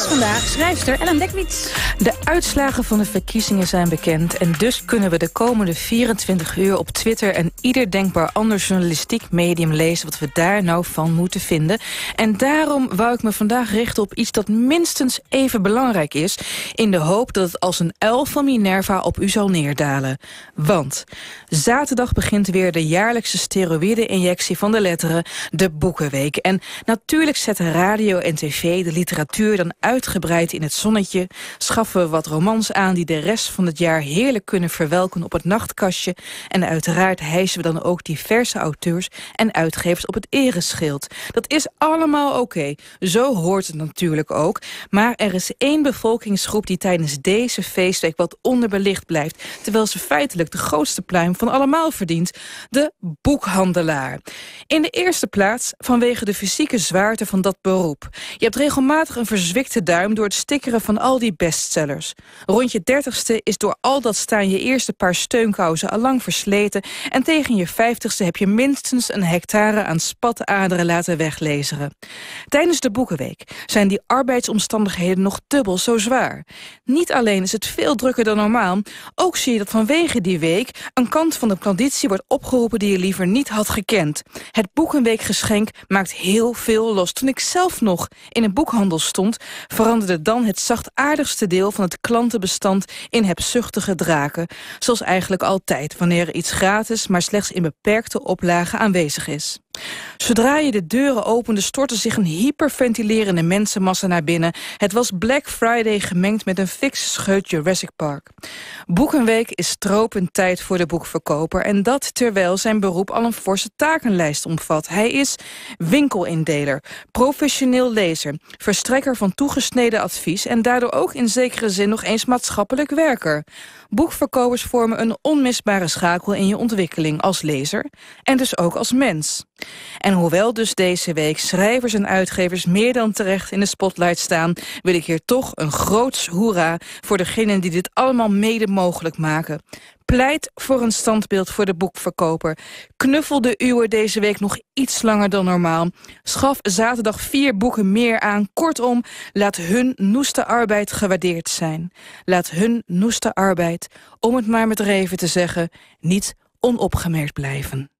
is vandaag schrijfster Ellen Dekwits. De uitslagen van de verkiezingen zijn bekend... en dus kunnen we de komende 24 uur op Twitter... en ieder denkbaar ander journalistiek medium lezen... wat we daar nou van moeten vinden. En daarom wou ik me vandaag richten op iets dat minstens even belangrijk is... in de hoop dat het als een uil van Minerva op u zal neerdalen. Want zaterdag begint weer de jaarlijkse steroïde-injectie van de letteren... de Boekenweek. En natuurlijk zetten radio en tv de literatuur dan uit uitgebreid in het zonnetje... schaffen we wat romans aan die de rest van het jaar heerlijk kunnen verwelken op het nachtkastje... en uiteraard hijsen we dan ook diverse auteurs en uitgevers op het ereschild. Dat is allemaal oké. Zo hoort het natuurlijk ook. Maar er is één bevolkingsgroep die tijdens deze feestweek wat onderbelicht blijft... terwijl ze feitelijk de grootste pluim van allemaal verdient. De boekhandelaar. In de eerste plaats vanwege de fysieke zwaarte van dat beroep. Je hebt regelmatig een verzwikt de duim door het stickeren van al die bestsellers. Rond je dertigste is door al dat staan je eerste paar steunkousen allang versleten... en tegen je vijftigste heb je minstens een hectare aan spataderen laten weglezeren. Tijdens de Boekenweek zijn die arbeidsomstandigheden nog dubbel zo zwaar. Niet alleen is het veel drukker dan normaal... ook zie je dat vanwege die week een kant van de conditie wordt opgeroepen... die je liever niet had gekend. Het Boekenweekgeschenk maakt heel veel los. Toen ik zelf nog in een boekhandel stond veranderde dan het zachtaardigste deel van het klantenbestand in hebzuchtige draken, zoals eigenlijk altijd wanneer er iets gratis maar slechts in beperkte oplagen aanwezig is. Zodra je de deuren opende, stortte zich een hyperventilerende mensenmassa naar binnen. Het was Black Friday gemengd met een fix scheut Jurassic Park. Boekenweek is stropend tijd voor de boekverkoper. En dat terwijl zijn beroep al een forse takenlijst omvat. Hij is winkelindeler, professioneel lezer, verstrekker van toegesneden advies... en daardoor ook in zekere zin nog eens maatschappelijk werker. Boekverkopers vormen een onmisbare schakel in je ontwikkeling als lezer en dus ook als mens. En hoewel dus deze week schrijvers en uitgevers meer dan terecht in de spotlight staan... wil ik hier toch een groots hoera voor degenen die dit allemaal mede mogelijk maken. Pleit voor een standbeeld voor de boekverkoper. Knuffel de uwe deze week nog iets langer dan normaal. Schaf zaterdag vier boeken meer aan. Kortom, laat hun noeste arbeid gewaardeerd zijn. Laat hun noeste arbeid, om het maar met Reven te zeggen, niet onopgemerkt blijven.